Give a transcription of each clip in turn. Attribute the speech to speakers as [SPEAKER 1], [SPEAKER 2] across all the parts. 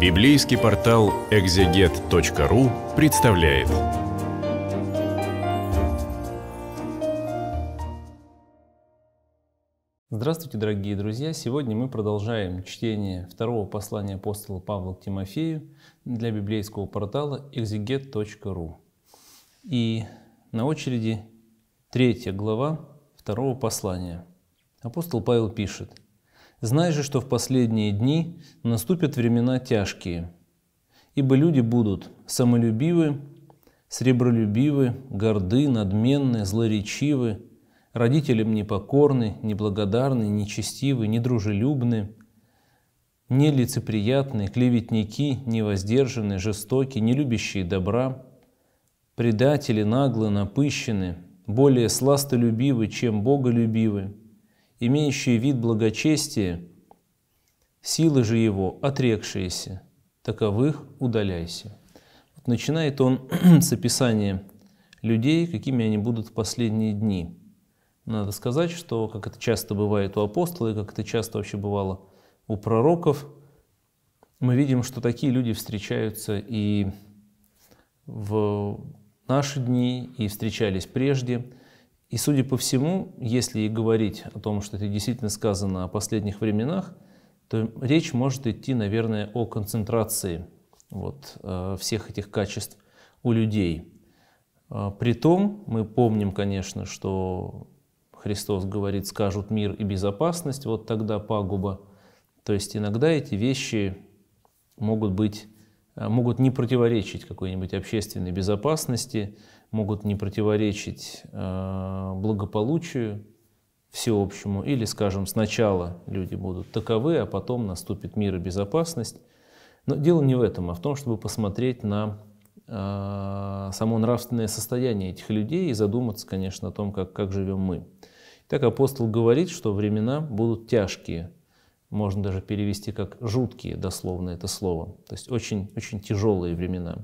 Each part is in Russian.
[SPEAKER 1] Библейский портал экзегет.ру представляет. Здравствуйте, дорогие друзья! Сегодня мы продолжаем чтение второго послания апостола Павла к Тимофею для библейского портала экзегет.ру. И на очереди третья глава второго послания. Апостол Павел пишет – Знай же, что в последние дни наступят времена тяжкие, ибо люди будут самолюбивы, сребролюбивы, горды, надменны, злоречивы, родителям непокорны, неблагодарны, нечестивы, недружелюбны, нелицеприятны, клеветники, невоздержаны, жестоки, не любящие добра, предатели, нагло напыщены, более сластолюбивы, чем боголюбивы, имеющие вид благочестия, силы же его отрекшиеся, таковых удаляйся». Вот начинает он с описания людей, какими они будут в последние дни. Надо сказать, что, как это часто бывает у апостола, и как это часто вообще бывало у пророков, мы видим, что такие люди встречаются и в наши дни, и встречались прежде – и, судя по всему, если и говорить о том, что это действительно сказано о последних временах, то речь может идти, наверное, о концентрации вот, э, всех этих качеств у людей. Э, Притом мы помним, конечно, что Христос говорит, скажут мир и безопасность, вот тогда пагуба. То есть иногда эти вещи могут быть а, могут не противоречить какой-нибудь общественной безопасности, могут не противоречить а, благополучию всеобщему, или, скажем, сначала люди будут таковы, а потом наступит мир и безопасность. Но дело не в этом, а в том, чтобы посмотреть на а, само нравственное состояние этих людей и задуматься, конечно, о том, как, как живем мы. Так апостол говорит, что времена будут тяжкие – можно даже перевести как «жуткие» дословно это слово, то есть очень, очень тяжелые времена.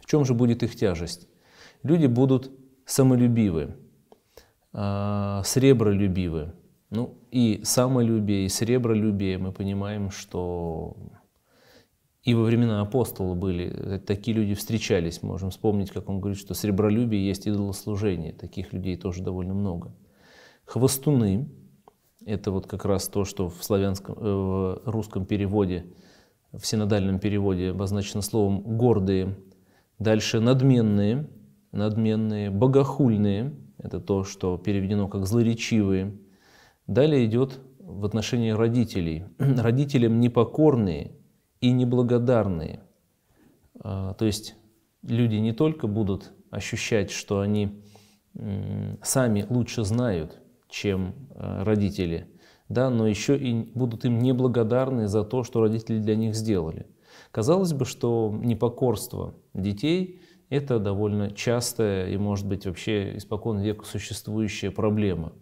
[SPEAKER 1] В чем же будет их тяжесть? Люди будут самолюбивы, а, сребролюбивы. Ну и самолюбие, и сребролюбие мы понимаем, что и во времена апостола были, э, такие люди встречались. Можем вспомнить, как он говорит, что сребролюбие есть идолослужение. Таких людей тоже довольно много. Хвостуны, это вот как раз то, что в славянском, э, в русском переводе, в синодальном переводе обозначено словом «гордые». Дальше «надменные», «надменные», «богохульные». Это то, что переведено как «злоречивые». Далее идет в отношении родителей. Родителям непокорные и неблагодарные. А, то есть люди не только будут ощущать, что они сами лучше знают – чем э, родители, да, но еще и будут им неблагодарны за то, что родители для них сделали. Казалось бы, что непокорство детей – это довольно частая и, может быть, вообще испокон века существующая проблема.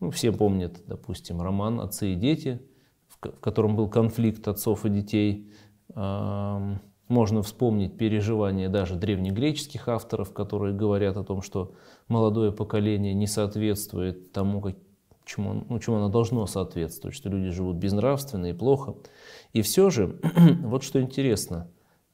[SPEAKER 1] Ну, все помнят, допустим, роман «Отцы и дети», в котором был конфликт отцов и детей. Можно вспомнить переживания даже древнегреческих авторов, которые говорят о том, что молодое поколение не соответствует тому, как, чему, ну, чему оно должно соответствовать, что люди живут безнравственно и плохо. И все же, вот что интересно,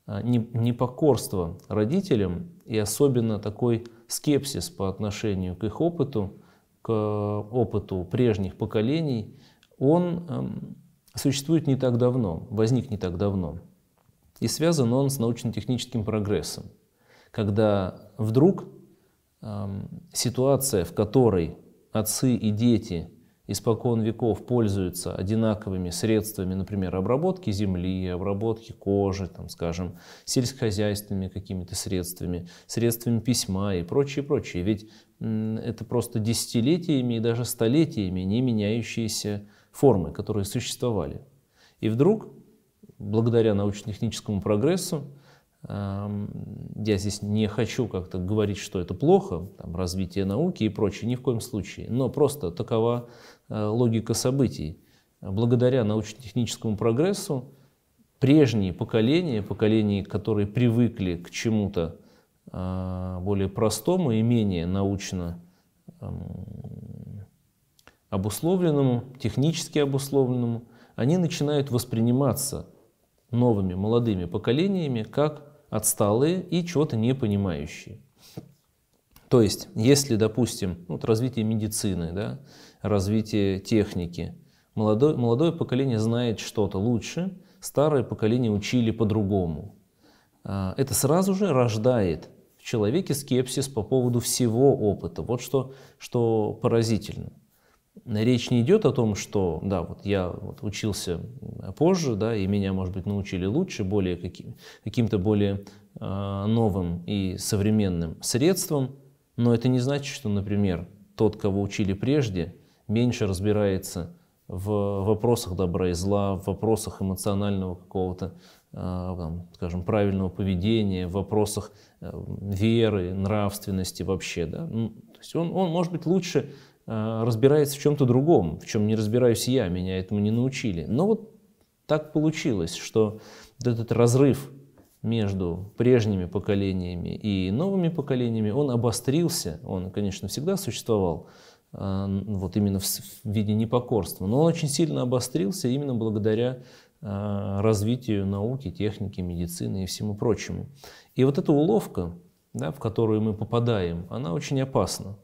[SPEAKER 1] а, непокорство родителям и особенно такой скепсис по отношению к их опыту, к опыту прежних поколений, он эм, существует не так давно, возник не так давно. И связан он с научно-техническим прогрессом, когда вдруг ситуация, в которой отцы и дети испокон веков пользуются одинаковыми средствами, например, обработки земли, обработки кожи, там, скажем, сельскохозяйственными какими-то средствами, средствами письма и прочее, прочее. Ведь это просто десятилетиями и даже столетиями не меняющиеся формы, которые существовали. И вдруг, благодаря научно-техническому прогрессу, я здесь не хочу как-то говорить, что это плохо, там, развитие науки и прочее, ни в коем случае. Но просто такова э, логика событий. Благодаря научно-техническому прогрессу прежние поколения, поколения, которые привыкли к чему-то а, более простому и менее научно обусловленному, технически обусловленному, они начинают восприниматься новыми молодыми поколениями как отсталые и чего-то не понимающие. То есть, если, допустим, ну, вот развитие медицины, да, развитие техники, молодое, молодое поколение знает что-то лучше, старое поколение учили по-другому. А, это сразу же рождает в человеке скепсис по поводу всего опыта. Вот что, что поразительно – речь не идет о том, что, да, вот я вот учился позже, да, и меня, может быть, научили лучше, более каким, каким-то более э, новым и современным средством, но это не значит, что, например, тот, кого учили прежде, меньше разбирается в вопросах добра и зла, в вопросах эмоционального какого-то, э, там, скажем, правильного поведения, в вопросах э, веры, нравственности вообще, да. Ну, то есть он, он, может быть, лучше Э, разбирается в чем-то другом, в чем не разбираюсь я, меня этому не научили. Но вот так получилось, что вот этот разрыв между прежними поколениями и новыми поколениями, он обострился, он, конечно, всегда существовал, э, вот именно в виде непокорства, но он очень сильно обострился именно благодаря э, развитию науки, техники, медицины и всему прочему. И вот эта уловка, да, в которую мы попадаем, она очень опасна.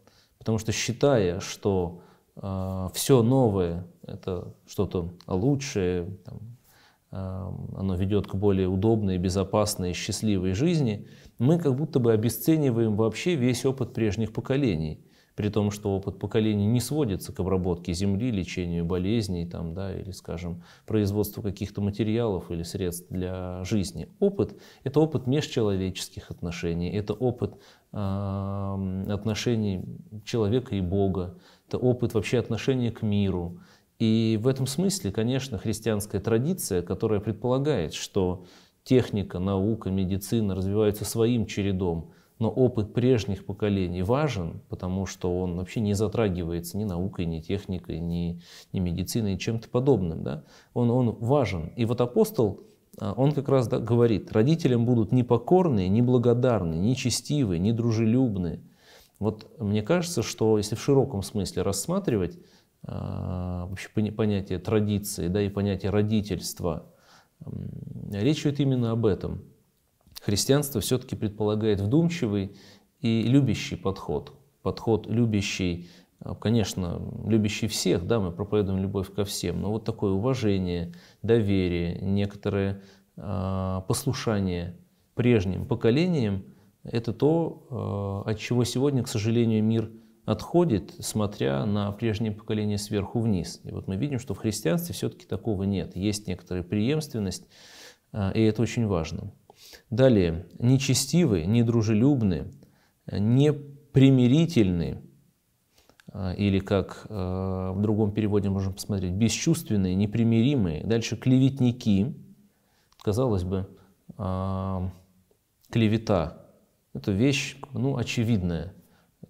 [SPEAKER 1] Потому что считая, что э, все новое – это что-то лучшее, там, э, оно ведет к более удобной, безопасной, счастливой жизни, мы как будто бы обесцениваем вообще весь опыт прежних поколений – при том, что опыт поколений не сводится к обработке земли, лечению болезней там, да, или, скажем, производству каких-то материалов или средств для жизни. Опыт – это опыт межчеловеческих отношений, это опыт отношений человека и Бога, это опыт вообще отношения к миру. И в этом смысле, конечно, христианская традиция, которая предполагает, что техника, наука, медицина развиваются своим чередом – но опыт прежних поколений важен, потому что он вообще не затрагивается ни наукой, ни техникой, ни, ни медициной, чем-то подобным. Да? Он, он важен. И вот апостол, а, он как раз да, говорит, родителям будут непокорные, неблагодарные, нечестивые, недружелюбные. Вот мне кажется, что если в широком смысле рассматривать а, вообще понятие традиции да, и понятие родительства, речь идет именно об этом – христианство все-таки предполагает вдумчивый и любящий подход. Подход любящий, э, конечно, любящий всех, да, мы проповедуем любовь ко всем, но вот такое уважение, доверие, некоторое э, послушание прежним поколениям – это то, э, от чего сегодня, к сожалению, мир отходит, смотря на прежнее поколение сверху вниз. И вот мы видим, что в христианстве все-таки такого нет. Есть некоторая преемственность, и это очень важно. Далее, нечестивы, недружелюбны, непримирительны, э, или как э, в другом переводе можем посмотреть, бесчувственные, непримиримые. Дальше клеветники, казалось бы, э, клевета – это вещь ну, очевидная.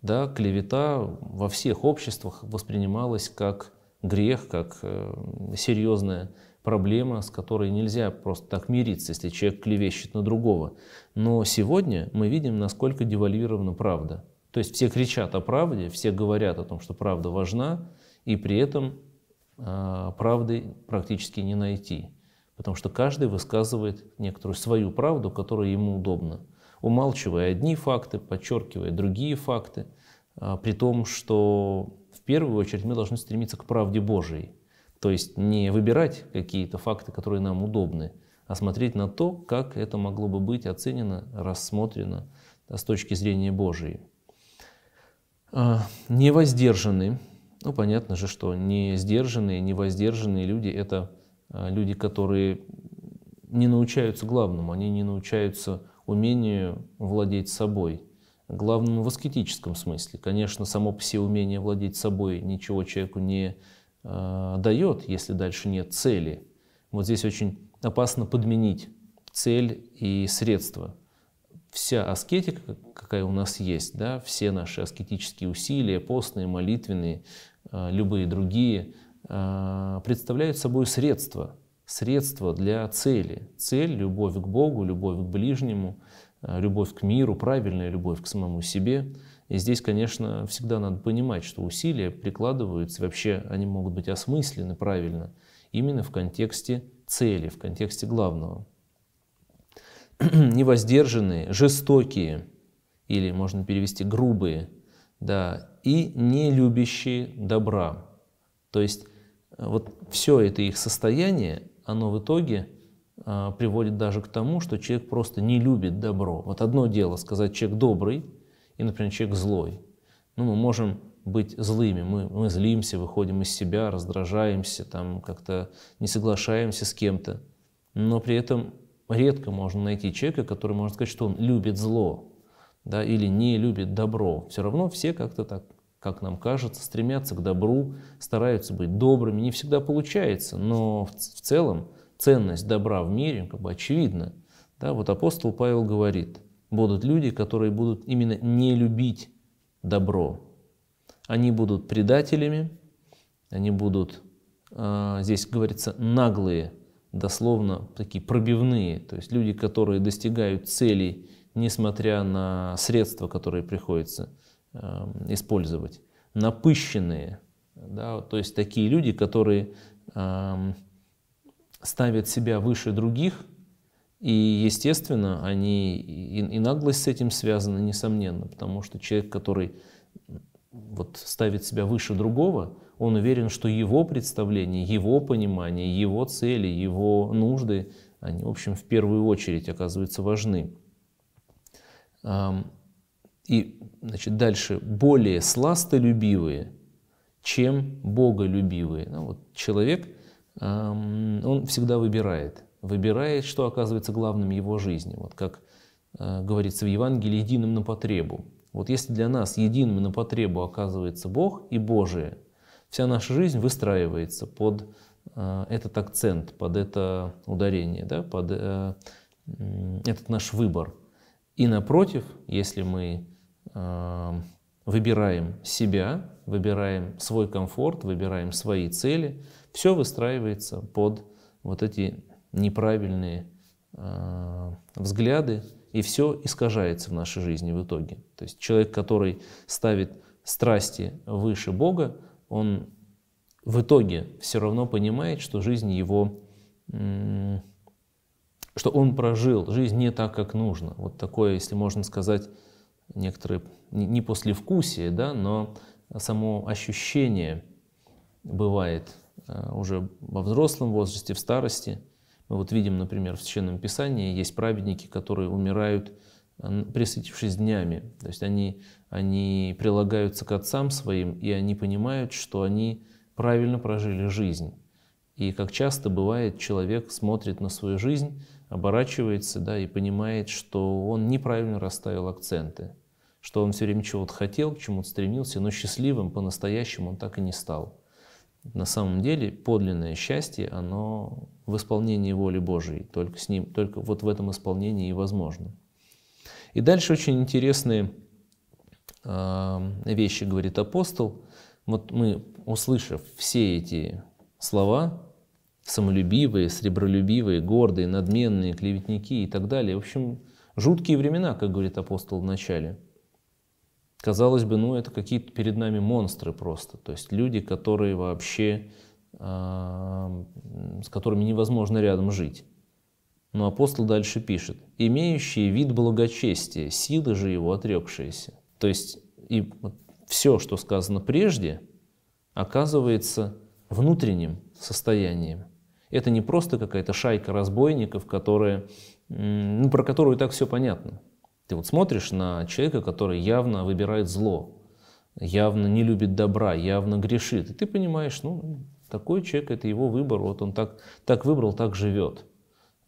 [SPEAKER 1] Да, клевета во всех обществах воспринималась как грех, как серьезное проблема, с которой нельзя просто так мириться, если человек клевещет на другого. Но сегодня мы видим, насколько девальвирована правда. То есть все кричат о правде, все говорят о том, что правда важна, и при этом э, правды практически не найти. Потому что каждый высказывает некоторую свою правду, которая ему удобна, умалчивая одни факты, подчеркивая другие факты, э, при том, что в первую очередь мы должны стремиться к правде Божией – то есть не выбирать какие-то факты, которые нам удобны, а смотреть на то, как это могло бы быть оценено, рассмотрено а, с точки зрения Божией. А, невоздержанные, ну понятно же, что не несдержанные, невоздержанные люди – это а, люди, которые не научаются главному, они не научаются умению владеть собой, главному в аскетическом смысле. Конечно, само по себе умение владеть собой ничего человеку не Э, дает, если дальше нет цели. Вот здесь очень опасно подменить цель и средства. Вся аскетика, какая у нас есть, да, все наши аскетические усилия, постные, молитвенные, э, любые другие, э, представляют собой средства, средства для цели. Цель – любовь к Богу, любовь к ближнему, любовь к миру, правильная любовь к самому себе – и здесь, конечно, всегда надо понимать, что усилия прикладываются, вообще они могут быть осмыслены правильно, именно в контексте цели, в контексте главного. Невоздержанные, жестокие, или можно перевести грубые, да, и не любящие добра. То есть э, вот все это их состояние, оно в итоге а, приводит даже к тому, что человек просто не любит добро. Вот одно дело сказать, человек добрый – и, например, человек злой. Ну, мы можем быть злыми, мы, мы злимся, выходим из себя, раздражаемся, там как-то не соглашаемся с кем-то. Но при этом редко можно найти человека, который может сказать, что он любит зло да, или не любит добро. Все равно все как-то так, как нам кажется, стремятся к добру, стараются быть добрыми. Не всегда получается, но в, в целом ценность добра в мире как бы очевидна. Да, вот апостол Павел говорит, будут люди, которые будут именно не любить добро. Они будут предателями, они будут, а, здесь говорится, наглые, дословно такие пробивные, то есть люди, которые достигают целей, несмотря на средства, которые приходится а, использовать, напыщенные, да, то есть такие люди, которые ставят себя выше других – и, естественно, они и, и наглость с этим связана, несомненно, потому что человек, который вот ставит себя выше другого, он уверен, что его представление, его понимание, его цели, его нужды, они, в общем, в первую очередь оказываются важны. И, значит, дальше, более сластолюбивые, чем боголюбивые. Ну, вот человек, он всегда выбирает – выбирает, что оказывается главным его жизни. Вот как э, говорится в Евангелии, единым на потребу. Вот если для нас единым на потребу оказывается Бог и Божие, вся наша жизнь выстраивается под э, этот акцент, под это ударение, да, под э, этот наш выбор. И напротив, если мы э, выбираем себя, выбираем свой комфорт, выбираем свои цели, все выстраивается под вот эти неправильные э, взгляды, и все искажается в нашей жизни в итоге. То есть человек, который ставит страсти выше Бога, он в итоге все равно понимает, что жизнь его, что он прожил жизнь не так, как нужно. Вот такое, если можно сказать, некоторые не послевкусие, да, но само ощущение бывает э, уже во взрослом возрасте, в старости – мы вот видим, например, в Священном Писании есть праведники, которые умирают, э, присытившись днями. То есть они, они прилагаются к отцам своим, и они понимают, что они правильно прожили жизнь. И как часто бывает, человек смотрит на свою жизнь, оборачивается да, и понимает, что он неправильно расставил акценты, что он все время чего-то хотел, к чему-то стремился, но счастливым по-настоящему он так и не стал. На самом деле подлинное счастье, оно в исполнении воли Божией, только с ним, только вот в этом исполнении и возможно. И дальше очень интересные а, вещи говорит апостол. Вот мы, услышав все эти слова, самолюбивые, сребролюбивые, гордые, надменные, клеветники и так далее, в общем, жуткие времена, как говорит апостол в начале – Казалось бы, ну это какие-то перед нами монстры просто, то есть люди, которые вообще, э, с которыми невозможно рядом жить. Но апостол дальше пишет, имеющие вид благочестия, силы же его отрекшиеся. То есть и все, что сказано прежде, оказывается внутренним состоянием. Это не просто какая-то шайка разбойников, которые, ну, про которую и так все понятно. Ты вот смотришь на человека, который явно выбирает зло, явно не любит добра, явно грешит. И ты понимаешь, ну, такой человек – это его выбор, вот он так, так выбрал, так живет.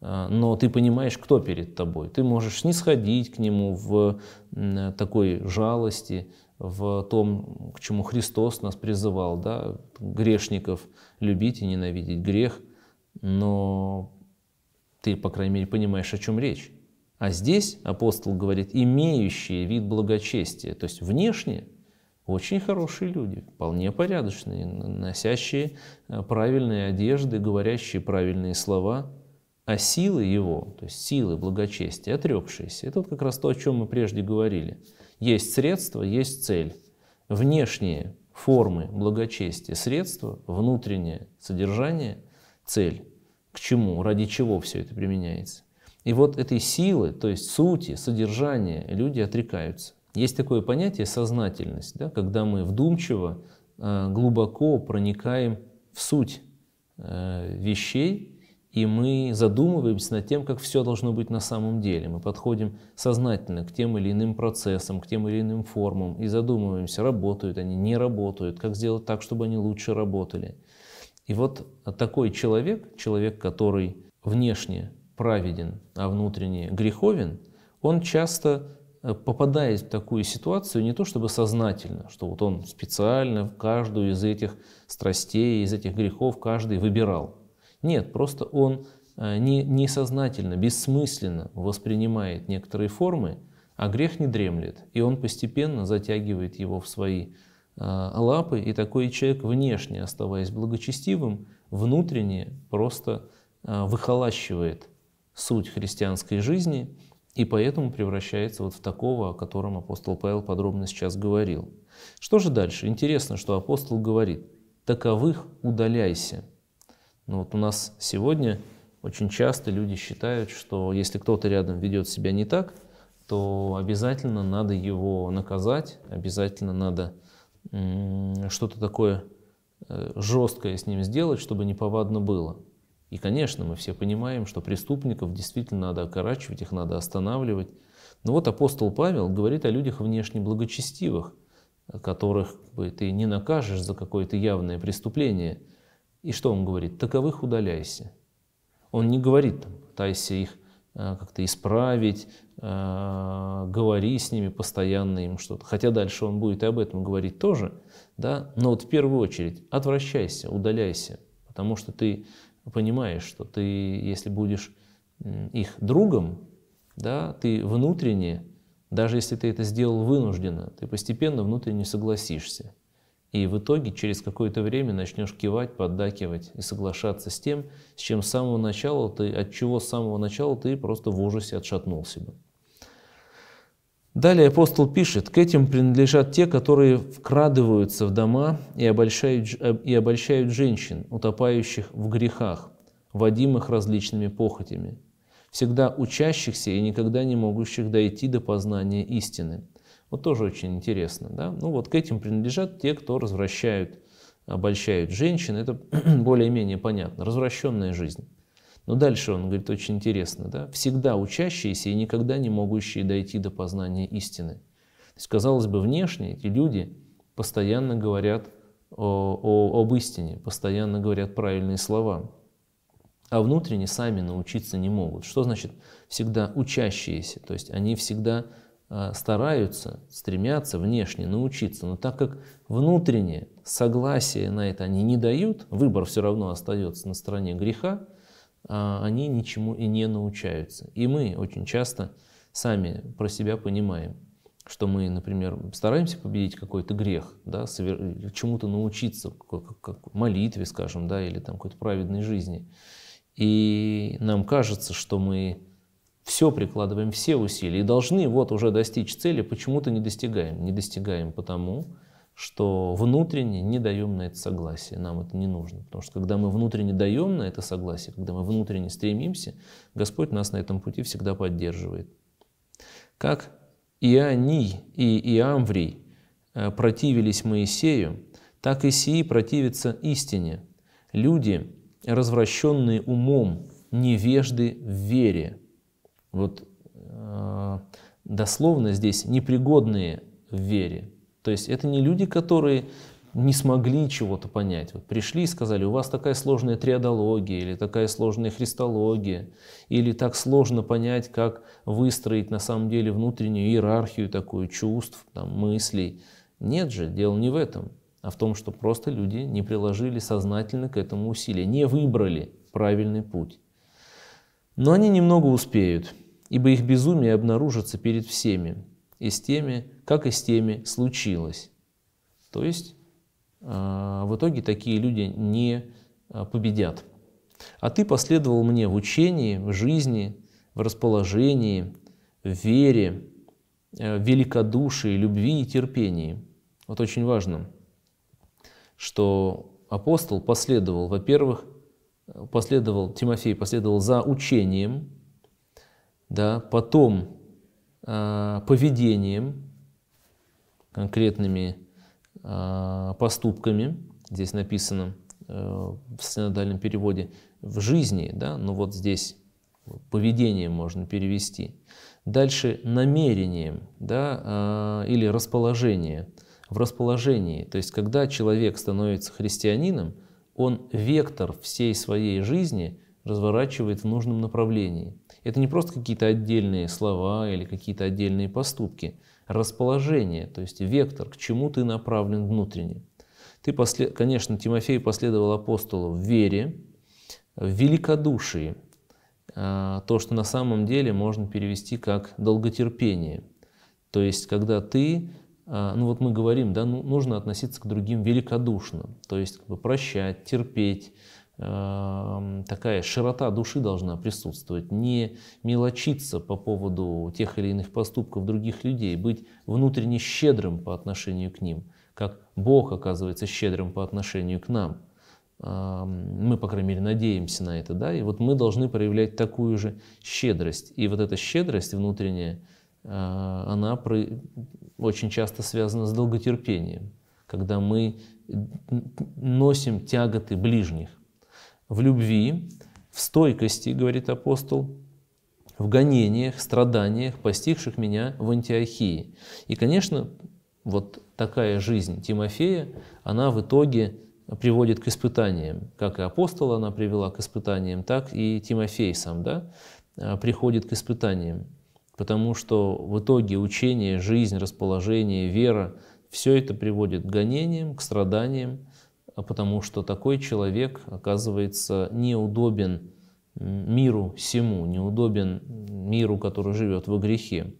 [SPEAKER 1] А, но ты понимаешь, кто перед тобой. Ты можешь не сходить к нему в такой жалости, в том, к чему Христос нас призывал, да, грешников любить и ненавидеть грех, но ты, по крайней мере, понимаешь, о чем речь. А здесь апостол говорит, имеющие вид благочестия, то есть внешне очень хорошие люди, вполне порядочные, носящие э, правильные одежды, говорящие правильные слова, а силы его, то есть силы благочестия, отрекшиеся. Это вот как раз то, о чем мы прежде говорили. Есть средства, есть цель. Внешние формы благочестия, средства, внутреннее содержание, цель. К чему, ради чего все это применяется. И вот этой силы, то есть сути, содержания, люди отрекаются. Есть такое понятие сознательность, да, когда мы вдумчиво, э, глубоко проникаем в суть э, вещей, и мы задумываемся над тем, как все должно быть на самом деле. Мы подходим сознательно к тем или иным процессам, к тем или иным формам и задумываемся, работают они, не работают, как сделать так, чтобы они лучше работали. И вот такой человек, человек, который внешне праведен, а внутренне греховен, он часто э, попадает в такую ситуацию не то чтобы сознательно, что вот он специально в каждую из этих страстей, из этих грехов каждый выбирал. Нет, просто он э, не, несознательно, бессмысленно воспринимает некоторые формы, а грех не дремлет, и он постепенно затягивает его в свои э, лапы, и такой человек внешне, оставаясь благочестивым, внутренне просто э, выхолащивает суть христианской жизни и поэтому превращается вот в такого, о котором апостол Павел подробно сейчас говорил. Что же дальше? Интересно, что апостол говорит, таковых удаляйся. Но ну вот у нас сегодня очень часто люди считают, что если кто-то рядом ведет себя не так, то обязательно надо его наказать, обязательно надо что-то такое э, жесткое с ним сделать, чтобы неповадно было. И, конечно, мы все понимаем, что преступников действительно надо окорачивать, их надо останавливать. Но вот апостол Павел говорит о людях внешне благочестивых, которых ты не накажешь за какое-то явное преступление. И что он говорит? Таковых удаляйся. Он не говорит, пытайся их э, как-то исправить, э, говори с ними постоянно им что-то. Хотя дальше он будет и об этом говорить тоже, да? но вот в первую очередь отвращайся, удаляйся, потому что ты понимаешь, что ты, если будешь их другом, да, ты внутренне, даже если ты это сделал вынужденно, ты постепенно внутренне согласишься. И в итоге через какое-то время начнешь кивать, поддакивать и соглашаться с тем, с чем с самого начала ты, от чего с самого начала ты просто в ужасе отшатнулся бы. Далее апостол пишет, к этим принадлежат те, которые вкрадываются в дома и обольщают, э, и обольщают женщин, утопающих в грехах, водимых различными похотями, всегда учащихся и никогда не могущих дойти до познания истины. Вот тоже очень интересно. Да? Ну вот к этим принадлежат те, кто развращают, обольщают женщин. Это более-менее понятно. Развращенная жизнь. Но дальше он говорит очень интересно, да? всегда учащиеся и никогда не могущие дойти до познания истины. То есть, казалось бы, внешне эти люди постоянно говорят о, о, об истине, постоянно говорят правильные слова, а внутренне сами научиться не могут. Что значит всегда учащиеся? То есть они всегда а, стараются, стремятся внешне научиться, но так как внутренне согласие на это они не дают, выбор все равно остается на стороне греха, а, они ничему и не научаются. И мы очень часто сами про себя понимаем, что мы, например, стараемся победить какой-то грех, да, чему-то научиться, как, как молитве, скажем, да, или там какой-то праведной жизни. И нам кажется, что мы все прикладываем, все усилия и должны вот уже достичь цели, почему-то не достигаем. Не достигаем потому, что внутренне не даем на это согласие, нам это не нужно. Потому что когда мы внутренне даем на это согласие, когда мы внутренне стремимся, Господь нас на этом пути всегда поддерживает. Как и они, и Иамврий э, противились Моисею, так и сии противятся истине. Люди, развращенные умом, невежды в вере. Вот э, дословно здесь непригодные в вере, то есть это не люди, которые не смогли чего-то понять. Вот пришли и сказали, у вас такая сложная триадология, или такая сложная христология, или так сложно понять, как выстроить на самом деле внутреннюю иерархию такую чувств, там, мыслей. Нет же, дело не в этом, а в том, что просто люди не приложили сознательно к этому усилия, не выбрали правильный путь. Но они немного успеют, ибо их безумие обнаружится перед всеми, и с теми, как и с теми случилось. То есть э, в итоге такие люди не э, победят. А ты последовал мне в учении, в жизни, в расположении, в вере, э, в великодушии, любви и терпении. Вот очень важно, что апостол последовал, во-первых, последовал, Тимофей последовал за учением, да, потом Э, поведением, конкретными э, поступками, здесь написано э, в синодальном переводе в жизни, да, но ну вот здесь поведением можно перевести. Дальше намерением да, или расположение. В расположении, то есть когда человек становится христианином, он вектор всей своей жизни разворачивает в нужном направлении. Это не просто какие-то отдельные слова или какие-то отдельные поступки. Расположение, то есть вектор, к чему ты направлен внутренне. Ты, после... конечно, Тимофей последовал апостолу в вере, в великодушии, а, то, что на самом деле можно перевести как долготерпение. То есть, когда ты, а, ну вот мы говорим, да, ну, нужно относиться к другим великодушно, то есть как бы прощать, терпеть, Эм, такая широта души должна присутствовать, не мелочиться по поводу тех или иных поступков других людей, быть внутренне щедрым по отношению к ним, как Бог оказывается щедрым по отношению к нам. Эм, мы, по крайней мере, надеемся на это, да, и вот мы должны проявлять такую же щедрость. И вот эта щедрость внутренняя, э, она очень часто связана с долготерпением, когда мы носим тяготы ближних в любви, в стойкости, говорит апостол, в гонениях, страданиях, постигших меня в Антиохии. И, конечно, вот такая жизнь Тимофея, она в итоге приводит к испытаниям. Как и апостола она привела к испытаниям, так и Тимофей сам да, а, приходит к испытаниям. Потому что в итоге учение, жизнь, расположение, вера – все это приводит к гонениям, к страданиям. А потому что такой человек оказывается неудобен миру всему, неудобен миру, который живет во грехе.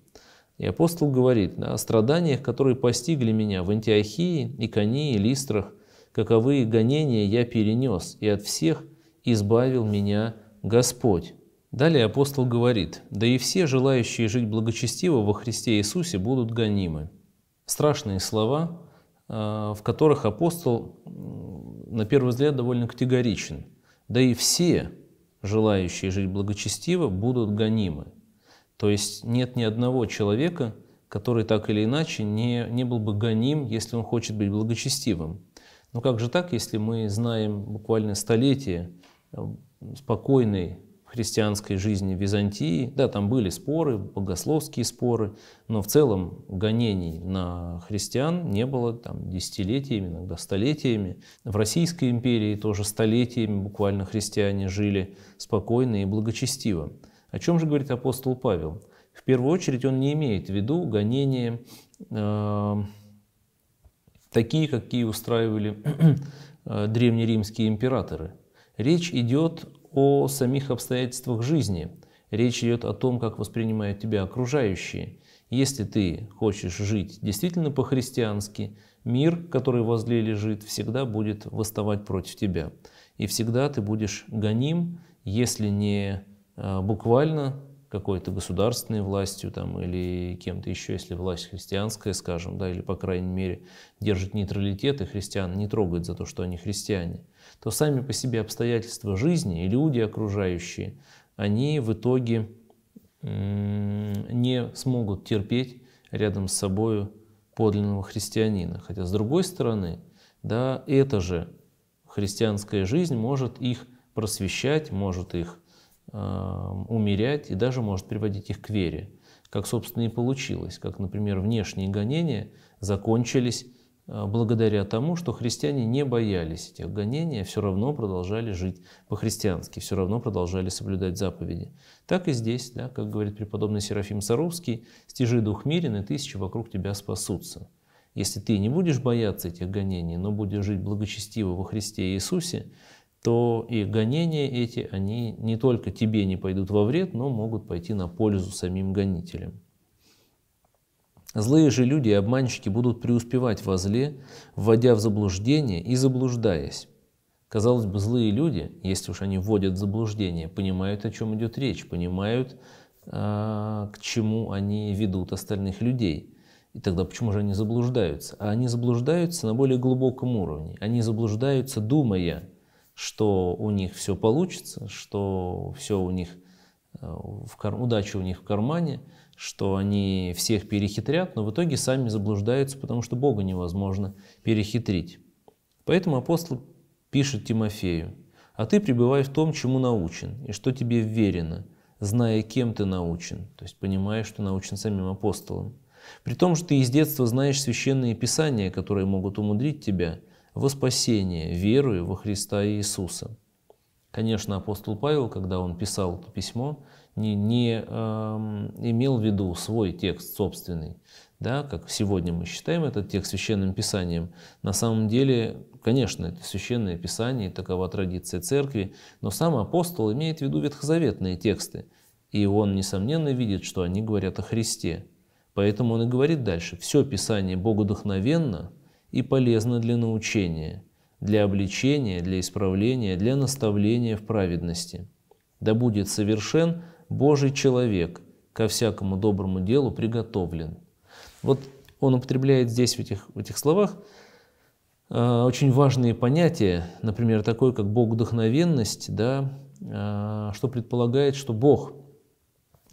[SPEAKER 1] И апостол говорит да, о страданиях, которые постигли меня в Антиохии, Иконии, Листрах, каковы гонения я перенес, и от всех избавил меня Господь. Далее апостол говорит, «Да и все желающие жить благочестиво во Христе Иисусе будут гонимы». Страшные слова, Э, в которых апостол, на первый взгляд, довольно категоричен. Да и все желающие жить благочестиво будут гонимы. То есть нет ни одного человека, который так или иначе не, не был бы гоним, если он хочет быть благочестивым. Но как же так, если мы знаем буквально столетие э, спокойной христианской жизни Византии. Да, там были споры, богословские споры, но в целом гонений на христиан не было там десятилетиями, иногда столетиями. В Российской империи тоже столетиями буквально христиане жили спокойно и благочестиво. О чем же говорит апостол Павел? В первую очередь он не имеет в виду гонения э, такие, какие устраивали э, древнеримские императоры. Речь идет о самих обстоятельствах жизни. Речь идет о том, как воспринимают тебя окружающие. Если ты хочешь жить действительно по-христиански, мир, который возле лежит, всегда будет восставать против тебя. И всегда ты будешь гоним, если не а, буквально какой-то государственной властью там, или кем-то еще, если власть христианская, скажем, да, или, по крайней мере, держит нейтралитет и христиан не трогает за то, что они христиане, то сами по себе обстоятельства жизни и люди окружающие, они в итоге не смогут терпеть рядом с собой подлинного христианина. Хотя, с другой стороны, да, эта же христианская жизнь может их просвещать, может их Эм, умерять и даже может приводить их к вере, как, собственно, и получилось, как, например, внешние гонения закончились э, благодаря тому, что христиане не боялись этих гонений, а все равно продолжали жить по-христиански, все равно продолжали соблюдать заповеди. Так и здесь, да, как говорит преподобный Серафим Саровский, «Стяжи дух мирен, и тысячи вокруг тебя спасутся». Если ты не будешь бояться этих гонений, но будешь жить благочестиво во Христе Иисусе, то и гонения эти, они не только тебе не пойдут во вред, но могут пойти на пользу самим гонителям. Злые же люди и обманщики будут преуспевать во зле, вводя в заблуждение и заблуждаясь. Казалось бы, злые люди, если уж они вводят в заблуждение, понимают, о чем идет речь, понимают, а, к чему они ведут остальных людей. И тогда почему же они заблуждаются? А они заблуждаются на более глубоком уровне. Они заблуждаются, думая, что у них все получится, что все у них, э, в кар... удача у них в кармане, что они всех перехитрят, но в итоге сами заблуждаются, потому что Бога невозможно перехитрить. Поэтому апостол пишет Тимофею, «А ты пребывай в том, чему научен, и что тебе верено, зная, кем ты научен». То есть понимая, что научен самим апостолом. «При том, что ты из детства знаешь священные писания, которые могут умудрить тебя – во спасение, веруя во Христа Иисуса. Конечно, апостол Павел, когда он писал это письмо, не, не э, имел в виду свой текст собственный, да, как сегодня мы считаем этот текст священным писанием. На самом деле, конечно, это священное писание, такова традиция церкви, но сам апостол имеет в виду ветхозаветные тексты, и он, несомненно, видит, что они говорят о Христе. Поэтому он и говорит дальше, все писание богодухновенно – и полезно для научения, для обличения, для исправления, для наставления в праведности. Да будет совершен Божий человек, ко всякому доброму делу приготовлен. Вот он употребляет здесь в этих, в этих словах э, очень важные понятия, например, такое как Бог вдохновенность, да, э, что предполагает, что Бог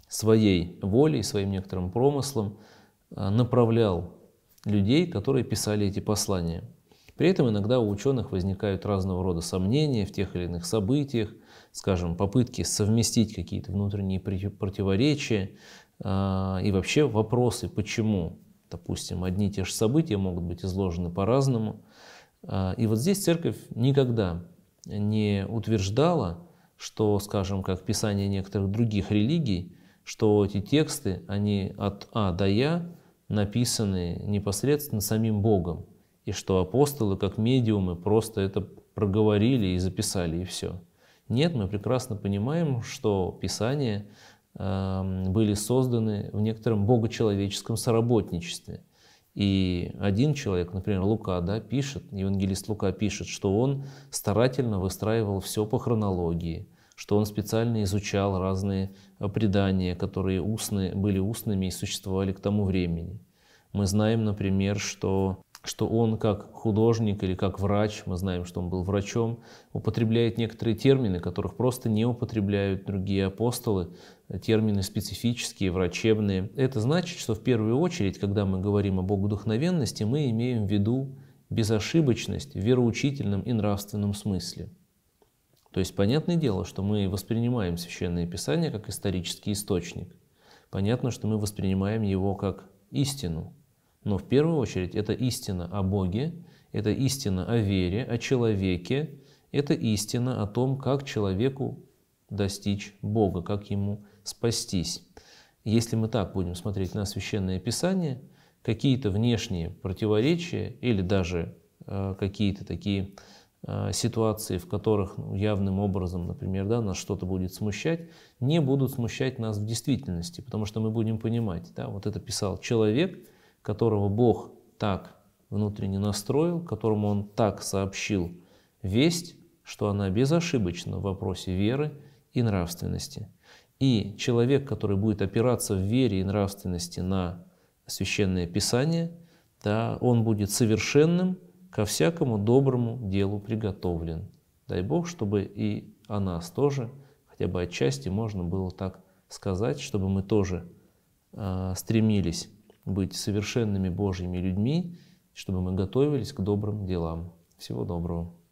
[SPEAKER 1] своей волей, своим некоторым промыслом э, направлял людей, которые писали эти послания. При этом иногда у ученых возникают разного рода сомнения в тех или иных событиях, скажем, попытки совместить какие-то внутренние противоречия а, и вообще вопросы, почему, допустим, одни и те же события могут быть изложены по-разному. А, и вот здесь церковь никогда не утверждала, что, скажем, как писание некоторых других религий, что эти тексты, они от А до Я написаны непосредственно самим Богом, и что апостолы, как медиумы, просто это проговорили и записали, и все. Нет, мы прекрасно понимаем, что Писания э, были созданы в некотором богочеловеческом соработничестве. И один человек, например, Лука, да, пишет, евангелист Лука пишет, что он старательно выстраивал все по хронологии – что он специально изучал разные э, предания, которые устные, были устными и существовали к тому времени. Мы знаем, например, что, что он как художник или как врач, мы знаем, что он был врачом, употребляет некоторые термины, которых просто не употребляют другие апостолы, э, термины специфические, врачебные. Это значит, что в первую очередь, когда мы говорим о богодухновенности, мы имеем в виду безошибочность в вероучительном и нравственном смысле – то есть понятное дело, что мы воспринимаем Священное Писание как исторический источник. Понятно, что мы воспринимаем его как истину. Но в первую очередь это истина о Боге, это истина о вере, о человеке, это истина о том, как человеку достичь Бога, как ему спастись. Если мы так будем смотреть на Священное Писание, какие-то внешние противоречия или даже э, какие-то такие Э, ситуации, в которых ну, явным образом, например, да, нас что-то будет смущать, не будут смущать нас в действительности, потому что мы будем понимать, да, вот это писал человек, которого Бог так внутренне настроил, которому Он так сообщил весть, что она безошибочна в вопросе веры и нравственности. И человек, который будет опираться в вере и нравственности на священное писание, да, он будет совершенным, ко всякому доброму делу приготовлен. Дай Бог, чтобы и о нас тоже, хотя бы отчасти можно было так сказать, чтобы мы тоже э, стремились быть совершенными Божьими людьми, чтобы мы готовились к добрым делам. Всего доброго.